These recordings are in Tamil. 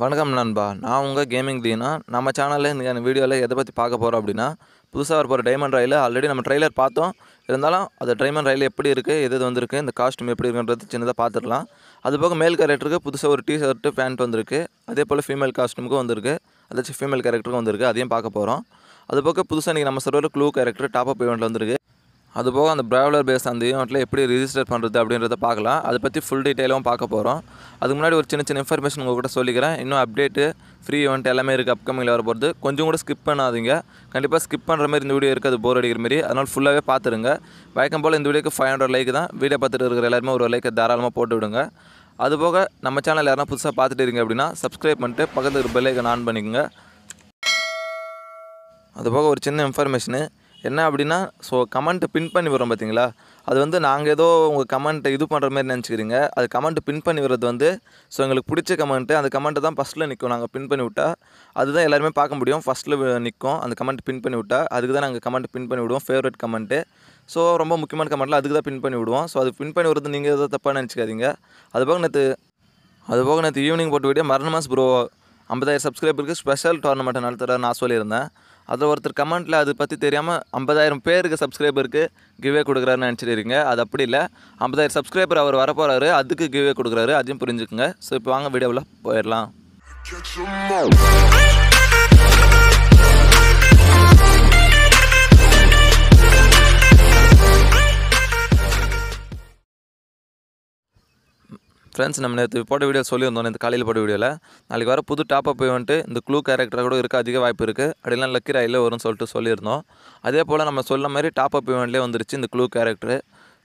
வணக்கம் நண்பா நான் உங்கள் கேமிங் தீனா நம்ம சேனலில் இந்த வீடியோவில் எதை பற்றி பார்க்க போகிறோம் அப்படின்னா புதுசாக வரப்போகிற போகிற டைமண்ட் ரயில் ஆல்ரெடி நம்ம ட்ரெய்லர் பார்த்தோம் இருந்தாலும் அது டைமண்ட் ரயில் எப்படி இருக்குது எது எது வந்திருக்கு இந்த காஸ்ட்யூம் எப்படி இருக்குன்றது சின்னதாக பார்த்துடலாம் அது போக மேல் கேரக்டருக்கு புதுசாக ஒரு டிஷர்ட்டு பேண்ட் வந்திருக்கு அதே போல் ஃபீமேல் காஸ்ட்யூமுக்கும் வந்திருக்கு அதாச்சும் ஃபீமேல் கேரக்டருக்கும் வந்திருக்கு அதையும் பார்க்க போகிறோம் அது போக புதுசாக இன்றைக்கி நம்ம சர்வரில் க்ளூ கேரக்டர் டாப் அப் ஈவெண்ட்டில் வந்திருக்கு அதுபோக அந்த ப்ராவலர் பேஸ் அந்த ஈவெண்ட்டில் எப்படி ரிஜிஸ்டர் பண்ணுறது அப்படின்றத பார்க்கலாம் அதை பற்றி ஃபுல் டீட்டெயிலும் பார்க்க போகிறோம் அதுக்கு முன்னாடி ஒரு சின்ன சின்ன இன்ஃபர்மேஷன் உங்கள் கூட சொல்லிக்கிறேன் இன்னும் அப்டேட்டு ஃப்ரீ ஈவெண்ட் எல்லாமே இருக்குது அப்கமிங்கில் வர போகிறது கொஞ்சம் கூட ஸ்கிப் பண்ணாதீங்க கண்டிப்பாக ஸ்கிப் பண்ணுற மாதிரி இந்த வீடியோ இருக்குது அது போர் அடிக்கிற மாதிரி அதனால் ஃபுல்லாகவே பார்த்துருங்க வழக்கம் போல் இந்த வீடியோக்கு ஃபைவ் ஹண்ட்ரட் லைக் தான் வீடியோ பார்த்துட்டு இருக்கிற எல்லாருமே ஒரு லைக்கை தாராளமாக போட்டு விடுங்க அதுபோக நம்ம சேனல் யாரும் புதுசாக பார்த்துட்டு இருக்கீங்க அப்படின்னா சப்ஸ்கிரைப் பண்ணிட்டு பக்கத்துக்கு பெல்லைக்கன் ஆன் பண்ணிக்கோங்க அதுபோக ஒரு சின்ன இன்ஃபர்மேஷனு என்ன அப்படின்னா ஸோ கமெண்ட்டு பின் பண்ணி விடுறோம் பார்த்தீங்களா அது வந்து நாங்கள் ஏதோ உங்கள் கமெண்ட்டை இது பண்ணுற மாதிரி நினச்சிக்கிறீங்க அது கமெண்ட்டு பின் பண்ணி வர்றது வந்து ஸோ எங்களுக்கு பிடிச்ச கமெண்ட்டு அந்த கமெண்ட்டை தான் ஃபஸ்ட்டில் நிற்கும் நாங்கள் பின் பண்ணி விட்டால் அதுதான் எல்லாருமே பார்க்க முடியும் ஃபஸ்ட்டில் நிற்கும் அந்த கமெண்ட் பின் பண்ணி விட்டால் அதுக்கு தான் நாங்கள் கமெண்ட் பின் பண்ணி விடுவோம் ஃபேவரட் கமெண்ட்டு ஸோ ரொம்ப முக்கியமான கமெண்ட்டில் அதுக்கு தான் பின் பண்ணி விடுவோம் ஸோ அது பின் பண்ணி விடுறது நீங்கள் எதாவது தப்பாக நினச்சிக்காதீங்க அது போக நேற்று அது போக நேற்று ஈவினிங் போட்டு மரண மரணமாஸ் ப்ரோ ஐம்பதாயிரம் சப்ஸ்கிரைபருக்கு ஸ்பெஷல் டோர்னமெண்ட்டை நடத்துகிறேன் நான் சொல்லியிருந்தேன் அதில் ஒருத்தர் கமெண்ட்டில் அது பற்றி தெரியாமல் ஐம்பதாயிரம் பேருக்கு சப்ஸ்கிரைபருக்கு கிவ்வே கொடுக்குறாருன்னு நினச்சிட்டு அது அப்படி இல்லை ஐம்பதாயிரம் சப்ஸ்கிரைபர் அவர் வரப்போகிறாரு அதுக்கு கிவ்வே கொடுக்குறாரு அதையும் புரிஞ்சுக்குங்க ஸோ இப்போ வாங்க வீடியோவில் போயிடலாம் ஃப்ரெண்ட்ஸ் நம்ம நேற்று போட்ட வீடியோ சொல்லியிருந்தோம் இந்த காலையில் போட்ட வீடியோவில் நாளைக்கு வர புது டாப்அப் வந்துட்டு இந்த க்ளூ கேரக்டர் கூட இருக்க அதிக வாய்ப்பு இருக்குது அப்படிலாம் லக்கி ராயில் வரும்னு சொல்லிட்டு சொல்லியிருந்தோம் அதே போல் நம்ம சொல்ல மாதிரி டாப்அப் இவெண்ட்லேயே வந்துருச்சு இந்த க்ளூ கேரக்டர்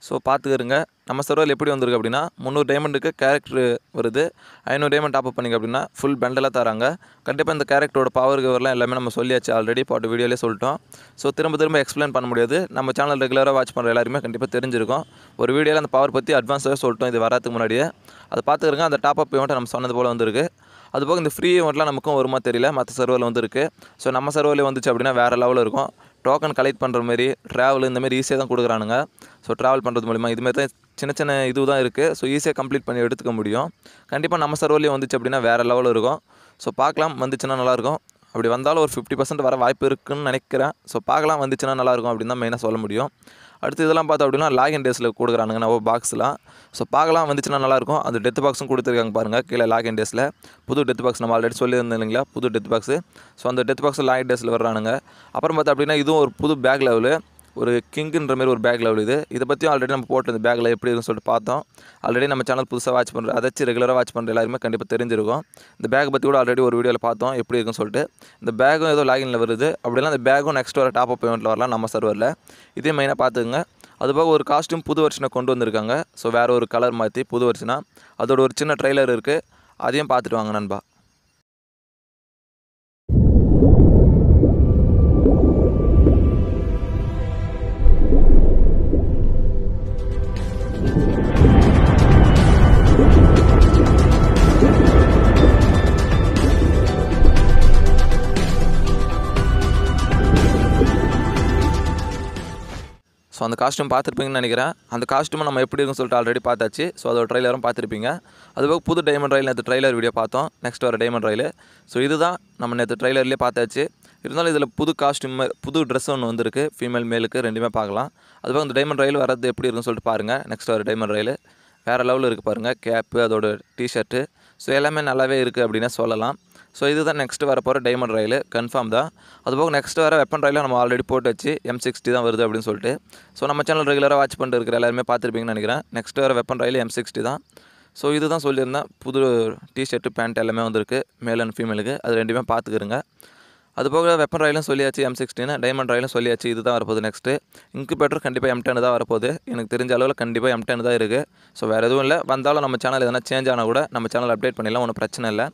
ஸோ பார்த்துக்கிறங்க நம்ம சர்வல் எப்படி வந்திருக்கு அப்படின்னா முந்நூறு டைமண்டுக்கு கேரக்டர் வருது ஐநூறு டைமண்ட் டாப் பண்ணிங்க அப்படின்னா ஃபுல் பெண்டலாக தராங்க கண்டிப்பாக இந்த கேரக்டரோட பவர் கவர்லாம் எல்லாமே நம்ம சொல்லியாச்சு ஆல்ரெடி பாட்டு வீடியோலே சொல்லிட்டோம் ஸோ திரும்ப திரும்ப எக்ஸ்பிளைன் பண்ண முடியாது நம்ம சேனல் ரெகுலராக வாட்ச் பண்ணுற எல்லாருமே கண்டிப்பாக தெரிஞ்சிருக்கும் ஒரு வீடியோவில் அந்த பவர் பற்றி அட்வான்ஸாக சொல்லிட்டோம் இது வராதுக்கு முன்னாடியே அதை பார்த்துக்கிறங்க அந்த டாப் அப் நம்ம சொன்னது போல் வந்திருக்கு அதுபோக இந்த ஃப்ரீ அமௌண்ட்லாம் நமக்கும் வருமா தெரியல மற்ற சர்வரில் வந்துருக்கு ஸோ நம்ம சர்வரில் வந்துச்சு அப்படின்னா வேறு லெவலில் இருக்கும் டோக்கன் கலெக்ட் பண்ணுற மாதிரி ட்ராவல் இந்தமாரி ஈஸியாக தான் கொடுக்குறானுங்க ஸோ ட்ராவல் பண்ணுறது மூலிமா இதுமாரி தான் சின்ன சின்ன இது தான் இருக்குது ஸோ ஈஸியாக கம்ப்ளீட் பண்ணி எடுத்துக்க முடியும் கண்டிப்பாக நம்ம சர்வலையும் வந்துச்சு அப்படின்னா வேறு லெவலில் இருக்கும் ஸோ பார்க்கலாம் வந்துச்சுன்னா நல்லாயிருக்கும் அப்படி வந்தாலும் ஒரு ஃபிஃப்டி பர்சன்ட் வர வாய்ப்பு இருக்குதுன்னு நினைக்கிறேன் ஸோ பார்க்கலாம் வந்துச்சுன்னா நல்லாயிருக்கும் அப்படின்னு தான் மெயினாக சொல்ல முடியும் அடுத்து இதெல்லாம் பார்த்தோம் அப்படின்னா லாகின் டேஸில் கொடுக்குறானுங்க நம்ம பாக்ஸ்லாம் ஸோ பார்க்கலாம் வந்துச்சுன்னா நல்லாயிருக்கும் அந்த டெத் பாக்ஸும் கொடுத்துருக்காங்க பாருங்கள் கீழே லாகின் டேஸில் புது டெத் பாக்ஸ் நம்ம ஆல்ரெடி சொல்லியிருந்தேன் இல்லைங்களா புது டெத் பாக்ஸு ஸோ அந்த டெத் பாக்ஸ் லாகின் டேஸில் வர்றானுங்க அப்புறம் பார்த்தா அப்படின்னா இதுவும் ஒரு புது பேக் லெவலு ஒரு கிங்குன்ற மாதிரி ஒரு பேக்கில் விழுது இதை பற்றியும் ஆல்ரெடி நம்ம போட்டு அந்த பேக்கில் எப்படி இருக்குன்னு சொல்லிட்டு பார்த்தோம் ஆல்ரெடி நம்ம சேனல் புதுசாக வாட்ச் பண்ணுற வச்சு ரெகுலராக வாட்ச் பண்ணுற எல்லாருமே கண்டிப்பாக தெரிஞ்சிருக்கும் இந்த பேக் பற்றி கூட ஆல்ரெடி ஒரு வீடியோவில் பார்த்தோம் எப்படி இருக்குன்னு சொல்லிட்டு இந்த பேக்கும் ஏதோ லாகினில் வருது அப்படிலாம் அந்த பேக்கும் நெக்ஸ்ட் வர டாப் அப் பேமெண்ட்டில் வரலாம் நம்ம சர்வரில் இதே மெயினாக பார்த்துக்குங்க அதுபோக ஒரு காஸ்ட்யூம் புது வருஷனை கொண்டு வந்திருக்காங்க ஸோ வேறு ஒரு கலர் மாற்றி புது வருஷனாக அதோட ஒரு சின்ன ட்ரெய்லர் இருக்குது அதையும் பார்த்துட்டு வாங்க நண்பா ஸோ அந்த காஸ்ட்யூம் பார்த்துருப்பீங்கன்னு நினைக்கிறேன் அந்த காஸ்ட்யூமை நம்ம எப்படி இருக்குன்னு சொல்லிட்டு ஆல்ரெடி பார்த்தாச்சு ஸோ அதோட ட்ரைலரும் பார்த்துருப்பீங்க அதுபோக புது டைமண்ட் ரயில் நேற்று ட்ரைலர் வீடியோ பார்த்தோம் நெக்ஸ்ட் வர டைமண்ட் ரயில் ஸோ இதுதான் நம்ம நேற்று ட்ரைலர்லேயே பார்த்தாச்சு இருந்தாலும் இதில் புது காஸ்ட்யூம் புது ட்ரெஸ் ஒன்று வந்திருக்கு ஃபீமேல் மேலுக்கு ரெண்டுமே பார்க்கலாம் அதுபோக இந்த டைமண்ட் ரயில் வரது எப்படி இருக்குன்னு சொல்லிட்டு பாருங்கள் நெக்ஸ்ட் வர டைமண்ட் ரயில் வேறு லெவலில் இருக்குது பாருங்கள் கேப்பு அதோட டிஷர்ட்டு ஸோ எல்லாமே நல்லாவே இருக்குது அப்படின்னா சொல்லலாம் ஸோ இதுதான் நெக்ஸ்ட் வர போகிற டைமண்ட் ரயில் கன்ஃபார்ம் தான் அதுபோக நெக்ஸ்ட் வர வெப்பன் ரயிலும் நம்ம ஆல்ரெடி போட்டு வச்சு எம் சிக்ஸ்டி தான் வருது அப்படின்னு சொல்லிட்டு ஸோ நம்ம சேனல் ரெகுலராக வாட்ச் பண்ணிட்டு இருக்கிற எல்லாருமே பார்த்துருப்பீங்கன்னு நினைக்கிறேன் நெக்ஸ்ட் வர வெப்பன் ரயில் எம் சிக்ஸ்டி தான் ஸோ இது தான் சொல்லியிருந்தேன் புது டிஷர்ட்டு பேண்ட் எல்லாமே வந்திருக்கு மேல் அண்ட் ஃபீமேலுக்கு அது ரெண்டுமே பார்த்துக்கிறங்க அது போக வெப்பன் ராயிலும் சொல்லியாச்சு எம் சிக்ஸ்டீன் டைமண்ட் ராயிலும் சொல்லியாச்சு இது தான் வரப்போகுது நெக்ஸ்ட்டு இன்குபேட்டர் கண்டிப்பாக எம் டென் தான் வரப்போகுது எனக்கு தெரிஞ்ச அளவில் கண்டிப்பாக எம் டென் தான் இருக்குது ஸோ வேறு எதுவும் இல்லை வந்தாலும் நம்ம சேனல் எதனா சேஞ்ச் ஆனால் கூட நம்ம சேனல் அப்டேட் பண்ணிடலாம் ஒன்றும் பிரச்சனை இல்லை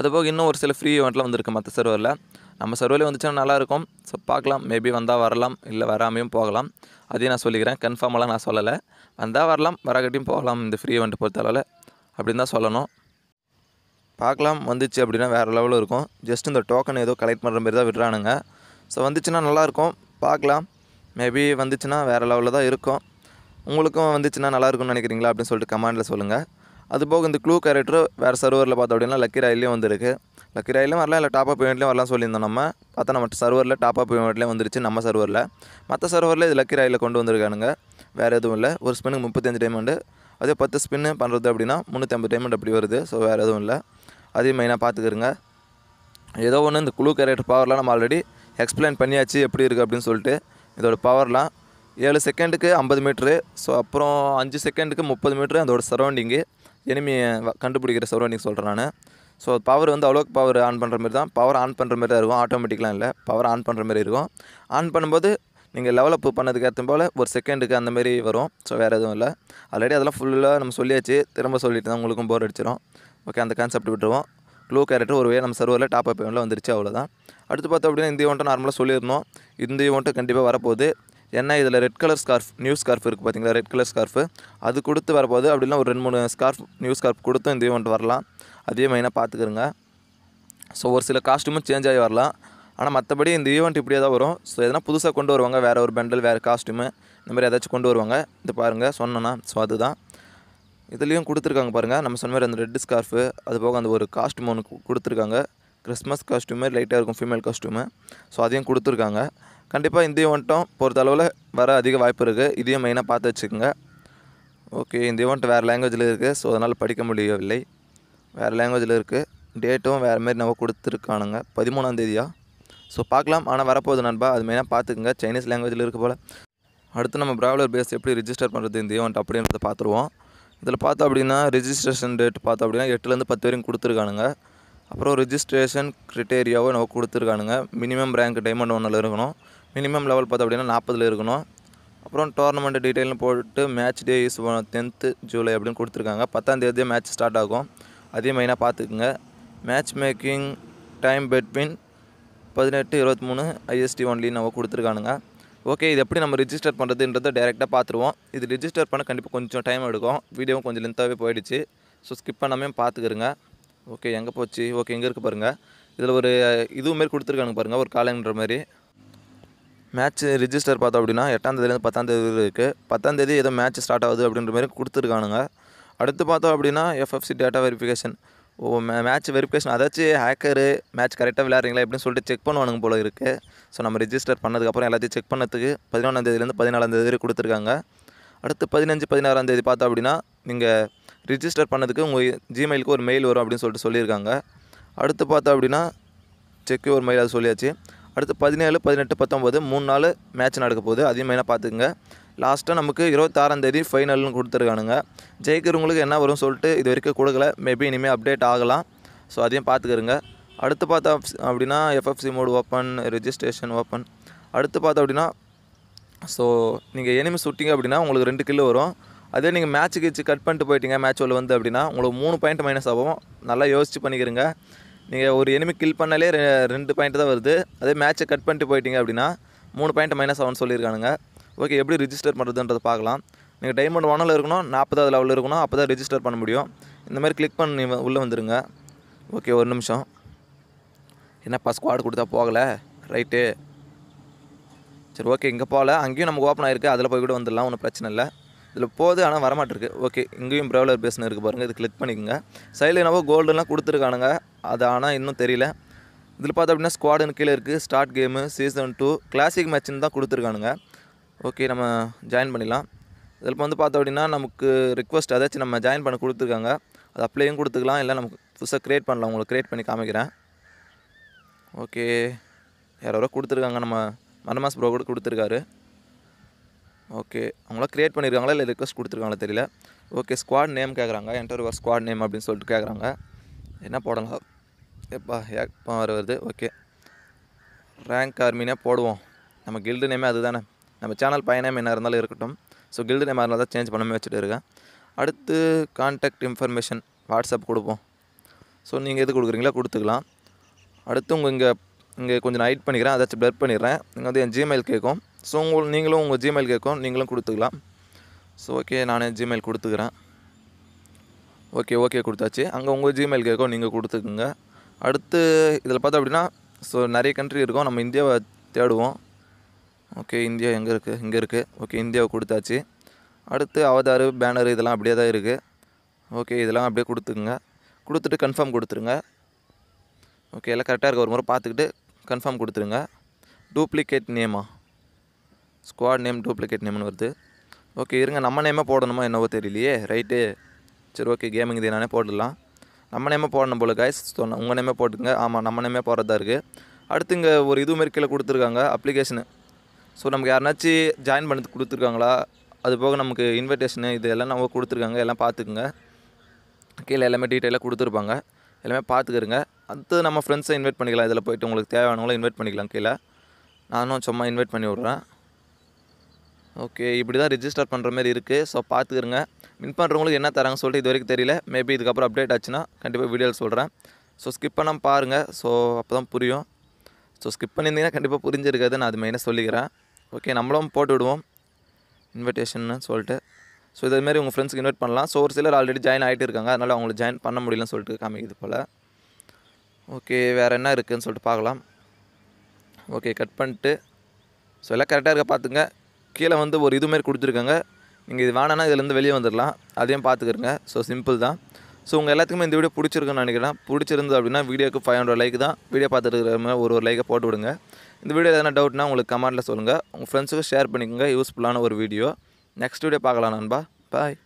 அது போக இன்னும் ஒரு சில ஃப்ரீ இவெண்ட்லாம் வந்துருக்கு மற்ற சர்வரில் நம்ம சர்வரில் வந்துச்சுன்னா நல்லாயிருக்கும் ஸோ பார்க்கலாம் மேபி வந்தால் வரலாம் இல்லை வராமையும் போகலாம் அதையும் நான் சொல்லிக்கிறேன் கன்ஃபார்மெல்லாம் நான் சொல்லலை வந்தால் வரலாம் வரக்கட்டியும் போகலாம் இந்த ஃப்ரீ இவெண்ட் பொறுத்தளவில் அப்படின்னு தான் சொல்லணும் பார்க்கலாம் வந்துச்சு அப்படின்னா வேறு லெவலில் இருக்கும் ஜஸ்ட் இந்த டோக்கன் ஏதோ கலெக்ட் பண்ணுற மாதிரி தான் விடுறானுங்க ஸோ வந்துச்சுன்னா நல்லாயிருக்கும் பார்க்கலாம் மேபி வந்துச்சுன்னா வேறு லெவலில் தான் இருக்கும் உங்களுக்கும் வந்துச்சுன்னா நல்லாயிருக்கும்னு நினைக்கிறீங்களா அப்படின்னு சொல்லிட்டு கமாண்டில் சொல்லுங்கள் அது போக இந்த க்ளூ கேரக்டர் வேறு சர்வரில் பார்த்தோம் அப்படின்னா லக்கி ராயிலையும் வந்துருக்கு லக்கி ராயிலும் வரலாம் இல்லை டாப் அப் ஈவெண்ட்லேயும் வரலாம் சொல்லியிருந்தோம் நம்ம பார்த்தா நம்ம சர்வரில் டாப் அப் ஈவெண்ட்லேயும் வந்துருச்சு நம்ம சர்வரில் மற்ற சர்வரில் இது லக்கி ராயில் கொண்டு வந்திருக்கானுங்க வேறு எதுவும் இல்லை ஒரு ஸ்பின்னுக்கு முப்பத்தஞ்சு டைமண்டு அதே பத்து ஸ்பின்னு பண்ணுறது அப்படின்னா முந்நூற்றி டைமண்ட் அப்படி வருது ஸோ வேறு எதுவும் இல்லை அதையும் மெயினாக பார்த்துக்கிறங்க ஏதோ ஒன்று இந்த குழு கேரக்டர் பவர்லாம் நம்ம ஆல்ரெடி எக்ஸ்பிளைன் பண்ணியாச்சு எப்படி இருக்குது அப்படின்னு சொல்லிட்டு இதோட பவர்லாம் ஏழு செகண்டுக்கு ஐம்பது மீட்ரு ஸோ அப்புறம் அஞ்சு செகண்டுக்கு முப்பது மீட்ரு அதோட சரௌண்டிங்கு எனிமையை கண்டுபிடிக்கிற சரௌண்டிங் சொல்கிறேன் நான் ஸோ பவர் வந்து அவ்வளோக்கு பவர் ஆன் பண்ணுற மாதிரி தான் பவர் ஆன் பண்ணுற மாதிரி தான் இருக்கும் ஆட்டோமேட்டிக்லாம் இல்லை பவர் ஆன் பண்ணுற மாதிரி இருக்கும் ஆன் பண்ணும்போது நீங்கள் லெவல் அப் பண்ணதுக்கு ஏற்ற போல் ஒரு செகண்டுக்கு அந்த மாரி வரும் ஸோ வேறு எதுவும் இல்லை ஆல்ரெடி அதெல்லாம் ஃபுல்லாக நம்ம சொல்லியாச்சு திரும்ப சொல்லிட்டு தான் உங்களுக்கும் போர் அடிச்சிடும் ஓகே அந்த கான்செப்ட் விட்டுருவோம் க்ளூ கேரக்டர் ஒரு வே நம்ம சர்வரில் டாப் அப் பேமெண்ட்டில் வந்துருச்சு அவ்வளோதான் அடுத்து பார்த்தோம் அப்படின்னா இந்த ஒன்ட்டு நார்மலாக சொல்லியிருந்தோம் இந்த ஒன்ட்டு கண்டிப்பாக வரப்போகுது ஏன்னா இதில் red colour scarf new scarf இருக்குது பார்த்தீங்களா ரெட் கலர் ஸ்கார்ஃப் அது கொடுத்து வரப்போகுது அப்படிலாம் ஒரு ரெண்டு மூணு ஸ்கார்ஃப் நியூ ஸ்கார்ஃப் கொடுத்தும் இந்த ஒன்ட்டு வரலாம் அதே மெயினாக பார்த்துக்கிறங்க ஸோ ஒரு சில காஸ்ட்யூமும் சேஞ்ச் ஆகி வரலாம் ஆனால் மற்றபடி இந்த ஈவெண்ட் இப்படியே தான் வரும் ஸோ எதனா புதுசாக கொண்டு வருவாங்க வேறு ஒரு பெண்டல் வேறு காஸ்ட்யூமு இந்த மாதிரி ஏதாச்சும் கொண்டு வருவாங்க இது பாருங்கள் சொன்னோன்னா ஸோ அதுதான் இதுலேயும் கொடுத்துருக்காங்க பாருங்கள் நம்ம சொன்ன மாதிரி அந்த ரெட் ஸ்கார்ஃபு அது போக அந்த ஒரு காஸ்ட்யூம் ஒன்று கொடுத்துருக்காங்க கிறிஸ்மஸ் காஸ்ட்யூமு லைட்டாக இருக்கும் ஃபீமேல் காஸ்ட்யூமு ஸோ அதையும் கொடுத்துருக்காங்க கண்டிப்பாக இந்த ஈவெண்ட்டும் பொறுத்தளவில் வர அதிக வாய்ப்பு இருக்குது இதையும் மெயினாக பார்த்து வச்சுக்கோங்க ஓகே இந்த ஈவெண்ட் வேறு லாங்குவேஜில் இருக்குது ஸோ அதனால் படிக்க முடியவில்லை வேறு லாங்குவேஜில் இருக்குது டேட்டும் வேறு மாரி நம்ம கொடுத்துருக்கானுங்க பதிமூணாந்தேதியாக ஸோ பார்க்கலாம் ஆனால் வரப்போகுது நண்பா அது மெயினாக பார்த்துக்குங்க சைனீஸ் லாங்குவேஜில் இருக்க போல் அடுத்து நம்ம ப்ராவலர் பேஸ் எப்படி ரிஜிஸ்டர் பண்ணுறது இந்த ஈவெண்ட் அப்படின்றத பார்த்துருவோம் இதில் பார்த்தோம் அப்படின்னா ரிஜிஸ்ட்ரேஷன் டேட் பார்த்தோம் அப்படின்னா எட்டுலேருந்து பத்து வரைக்கும் கொடுத்துருக்கானுங்க அப்புறம் ரிஜிஸ்ட்ரேஷன் க்ரிட்டேரியாவும் நம்ம கொடுத்துருக்கானுங்க மினிமம் ரேங்க் டைமண்ட் ஒன்றில் இருக்கணும் மினிமம் லெவல் பார்த்தோம் அப்படின்னா நாற்பதில் இருக்கணும் அப்புறம் டோர்னமெண்ட் டீட்டெயிலும் போட்டு match day use tenth July அப்படின்னு கொடுத்துருக்காங்க பத்தாம் தேதியே மேட்ச் ஸ்டார்ட் ஆகும் அதே மெயினாக பார்த்துக்குங்க மேட்ச் மேக்கிங் டைம் பெட்வீன் பதினெட்டு இருபத்தி மூணு ஐஎஸ்டி ஒன்லி நம்ம கொடுத்துருக்கானுங்க ஓகே இது எப்படி நம்ம ரிஜிஸ்டர் பண்ணுறதுன்றதை டேரெக்டாக பார்த்துருவோம் இது ரிஜிஸ்டர் பண்ண கண்டிப்பாக கொஞ்சம் டைம் எடுக்கும் வீடியோவும் கொஞ்சம் லென்த்தாகவே போயிடுச்சு ஸோ ஸ்கிப் பண்ணாமல் பார்த்துக்கிறங்க ஓகே எங்கே போச்சு ஓகே எங்கே இருக்குது பாருங்கள் இதில் ஒரு இதுவும் மாரி கொடுத்துருக்கானுங்க பாருங்கள் ஒரு காலன்ற மாதிரி மேட்ச் ரிஜிஸ்டர் பார்த்தோம் அப்படின்னா எட்டாந்தேதிலேருந்து பத்தாந்தேதி இருக்குது பத்தாந்தேதி ஏதோ மேட்ச் ஸ்டார்ட் ஆகுது அப்படின்ற மாதிரி கொடுத்துருக்கானுங்க அடுத்து பார்த்தோம் அப்படின்னா FFC data verification match verification அதாச்சும் ஹேக்கரு மேட்ச் கரெக்டாக விளையாடுறீங்களா எப்படின்னு சொல்லிட்டு செக் பண்ணுவானுங்க போல் இருக்குது ஸோ நம்ம ரிஜிஸ்டர் பண்ணதுக்கப்புறம் எல்லாத்தையும் செக் பண்ணதுக்கு பதினொன்றாந்தேதிலேருந்து பதினாலாந்தேதி வரை கொடுத்துருக்காங்க அடுத்து பதினஞ்சு பதினாறாந்தேதி பார்த்தோம் அப்படின்னா நீங்கள் ரிஜிஸ்டர் பண்ணதுக்கு உங்கள் ஜிமெயிலுக்கு ஒரு மெயில் வரும் அப்படின்னு சொல்லிட்டு சொல்லியிருக்காங்க அடுத்து பார்த்தோம் அப்படின்னா செக் ஒரு மெயில் அது சொல்லியாச்சு அடுத்து பதினேழு பதினெட்டு பத்தொம்போது மூணு நாள் மேட்ச் நடக்க போகுது அதையும் மெயினாக பார்த்துக்குங்க லாஸ்ட்டாக நமக்கு இருபத்தாறாந்தேதி ஃபைனல்னு கொடுத்துருக்கானுங்க ஜெயிக்கிறவங்களுக்கு என்ன வரும்னு சொல்லிட்டு இது வரைக்கும் கொடுக்கல மேபி இனிமேல் அப்டேட் ஆகலாம் ஸோ அதையும் பார்த்துக்கிறங்க அடுத்து பார்த்தா அப்படின்னா FFC mode open registration open அடுத்து பார்த்தோம் அப்படின்னா ஸோ நீங்கள் எனிமி சுட்டிங்க அப்படின்னா உங்களுக்கு ரெண்டு கில்லு வரும் அதே நீங்கள் மேட்ச்சு கிச்சு கட் பண்ணிட்டு போயிட்டீங்க மேட்ச் உள்ள வந்து அப்படின்னா உங்களுக்கு மூணு பாயிண்ட் மைனஸ் ஆகும் நல்லா யோசிச்சு பண்ணிக்கிறங்க நீங்கள் ஒரு எனிமி கில் பண்ணாலே ரெண்டு பாயிண்ட் தான் வருது அதே மேட்ச்சை கட் பண்ணிட்டு போயிட்டீங்க அப்படின்னா மூணு பாயிண்ட் மைனஸ் ஆகும்னு சொல்லியிருக்கானுங்க ஓகே எப்படி ரிஜிஸ்டர் பண்ணுறதுன்றதை பார்க்கலாம் நீங்கள் டைமண்ட் ஒனில் இருக்கணும் நாற்பதாவது லெவலில் இருக்கணும் அப்போ தான் ரிஜிஸ்டர் பண்ண முடியும் இந்த மாதிரி கிளிக் பண்ணி உள்ளே வந்துடுங்க ஓகே ஒரு நிமிஷம் என்னப்பா ஸ்குவாட் கொடுத்தா போகலை ரைட்டு சரி ஓகே இங்கே போகல அங்கேயும் நமக்கு ஓப்பன் ஆகிருக்கு அதில் போய் கூட வந்துடலாம் ஒன்றும் பிரச்சனை இல்லை இதில் போகுது ஆனால் வரமாட்டிருக்கு ஓகே இங்கேயும் ப்ரௌலர் பேசுன்னு இருக்குது பாருங்கள் இது கிளிக் பண்ணிக்கோங்க சைடில் என்னவோ கோல்டுலாம் கொடுத்துருக்கானுங்க அது ஆனால் இன்னும் தெரியல இதில் பார்த்தோம் அப்படின்னா ஸ்குவாடுன்னு கீழே இருக்குது start game season two classic மேட்ச்னு தான் கொடுத்துருக்கானுங்க ஓகே நம்ம ஜாயின் பண்ணிடலாம் இதில் வந்து பார்த்தோம் அப்படின்னா நமக்கு ரிக்வஸ்ட் அதாச்சும் நம்ம ஜாயின் பண்ண கொடுத்துருக்காங்க அது அப்ளையும் கொடுத்துக்கலாம் இல்லை நமக்கு புதுசாக க்ரியேட் பண்ணலாம் உங்களுக்கு க்ரியேட் பண்ணி காமிக்கிறேன் ஓகே யாரோ கொடுத்துருக்காங்க நம்ம மனமாஸ் ப்ரோ கூட கொடுத்துருக்காரு ஓகே அவங்களா க்ரியேட் பண்ணியிருக்காங்களா இல்லை ரிக்வஸ்ட் கொடுத்துருக்காங்களா தெரியல ஓகே ஸ்குவாட் நேம் கேட்குறாங்க என்டர் ஒரு ஸ்குவாட் நேம் அப்படின்னு சொல்லிட்டு கேட்குறாங்க என்ன போடலாம் எப்பா ஏப்பா வருது ஓகே ரேங்க் ஆர்மினே போடுவோம் நம்ம கில்டு நேமே அதுதானே நம்ம சேனல் பயணம் என்ன இருந்தாலும் இருக்கட்டும் ஸோ கில்டு நேம் இருந்தால் தான் சேஞ்ச் பண்ணாமல் வச்சுட்டு இருக்கேன் அடுத்து கான்டாக்ட் இன்ஃபர்மேஷன் வாட்ஸ்அப் கொடுப்போம் ஸோ நீங்கள் எது கொடுக்குறீங்களோ கொடுத்துக்கலாம் அடுத்து உங்கள் இங்கே இங்கே கொஞ்சம் நான் பண்ணிக்கிறேன் அதாச்சும் பிளர் பண்ணிடுறேன் நீங்கள் வந்து என் ஜிமெயில் கேட்கும் ஸோ உங்கள் நீங்களும் உங்கள் ஜிமெயில் கேட்கும் நீங்களும் கொடுத்துக்கலாம் ஸோ ஓகே நானே ஜிமெயில் கொடுத்துக்கிறேன் ஓகே ஓகே கொடுத்தாச்சு அங்கே உங்கள் ஜிமெயில் கேட்கும் நீங்கள் கொடுத்துக்குங்க அடுத்து இதில் பார்த்தோம் அப்படின்னா ஸோ நிறைய கண்ட்ரி இருக்கும் நம்ம இந்தியாவை தேடுவோம் ஓகே இந்தியா எங்கே இருக்குது இங்கே இருக்குது ஓகே இந்தியாவை கொடுத்தாச்சு அடுத்து அவதாறு பேனர் இதெல்லாம் அப்படியே தான் இருக்குது ஓகே இதெல்லாம் அப்படியே கொடுத்துக்குங்க கொடுத்துட்டு கன்ஃபார்ம் கொடுத்துருங்க ஓகே எல்லாம் கரெக்டாக இருக்க ஒரு முறை பார்த்துக்கிட்டு கன்ஃபார்ம் கொடுத்துருங்க டூப்ளிகேட் நேமா ஸ்குவாட் நேம் டூப்ளிகேட் நேம்னு வருது ஓகே இருங்க நம்ம நேமே போடணுமா என்னவோ தெரியலையே ரைட்டு சரி ஓகே கேமிங் இது நானே போடலாம் நம்ம நேமே போடணும் போல் கைஸ் சொன்ன உங்கள் நேமே போட்டுங்க ஆமாம் நம்ம நேமே போடுறதா இருக்குது அடுத்து இங்கே ஒரு இது மாரி கீழே கொடுத்துருக்காங்க அப்ளிகேஷனு ஸோ நமக்கு யாருனாச்சும் ஜாயின் பண்ணது கொடுத்துருக்காங்களா அது போக நமக்கு இன்விடேஷனு இது எல்லாம் நம்ம கொடுத்துருக்காங்க எல்லாம் பார்த்துக்குங்க கீழே எல்லாமே டீட்டெயிலாக கொடுத்துருப்பாங்க எல்லாமே பார்த்துக்கிறங்க அடுத்து நம்ம ஃப்ரெண்ட்ஸை இன்வைட் பண்ணிக்கலாம் இதில் போய்ட்டு உங்களுக்கு தேவையானவங்களும் இன்வைட் பண்ணிக்கலாம் கீழே நானும் சும்மா இன்வைட் பண்ணி விட்றேன் ஓகே இப்படி தான் ரிஜிஸ்டர் பண்ணுற மாதிரி இருக்குது ஸோ பார்த்துக்கிறங்க மின் பண்ணுறவங்களுக்கு என்ன தராங்கன்னு சொல்லிட்டு இது வரைக்கும் தெரியல மேபி இதுக்கப்புறம் அப்டேட் ஆச்சுன்னா கண்டிப்பாக வீடியோவில் சொல்கிறேன் ஸோ ஸ்கிப் பண்ணாமல் பாருங்கள் ஸோ அப்போ தான் புரியும் ஸோ ஸ்கிப் பண்ணியிருந்தீங்கன்னா கண்டிப்பாக புரிஞ்சிருக்காது நான் அது மெயினாக சொல்லிக்கிறேன் ஓகே நம்மளும் போட்டு விடுவோம் இன்விடேஷன்னு சொல்லிட்டு ஸோ மாதிரி உங்கள் ஃப்ரெண்ட்ஸ்க்கு இன்வைட் பண்ணலாம் ஸோ ஒரு சிலர் ஆல்ரெடி ஜாயின் ஆகிட்டு இருக்காங்க அதனால் அவங்களுக்கு ஜாயின் பண்ண முடியலன்னு சொல்லிட்டு காமிக்குது போல் ஓகே வேறு என்ன இருக்குதுன்னு சொல்லிட்டு பார்க்கலாம் ஓகே கட் பண்ணிட்டு ஸோ எல்லாம் கரெக்டாக இருக்க பார்த்துங்க கீழே வந்து ஒரு இதுமாரி கொடுத்துருக்காங்க நீங்கள் இது வேணான்னா இதுலேருந்து வெளியே வந்துடலாம் அதையும் பார்த்துக்கிறங்க ஸோ சிம்பிள் தான் ஸோ உங்கள் எல்லாத்துக்குமே இந்த வீடியோ பிடிச்சிருக்குன்னு நினைக்கிறேன் பிடிச்சிருந்தது அப்படின்னா வீடியோக்கு ஃபைவ் ஹண்ட்ரட் லைக் தான் வீடியோ பார்த்துருக்கிற ஒரு ஒரு லைக்கை போட்டு விடுங்க இந்த வீடியோ எதனா டவுட்னா உங்களுக்கு கமெண்ட்டில் சொல்லுங்கள் உங்கள் ஃப்ரெண்ட்ஸுக்கு ஷேர் பண்ணிக்கோங்க யூஸ்ஃபுல்லான ஒரு வீடியோ நெக்ஸ்ட் வீடியோ பார்க்கலாம் நண்பா பாய்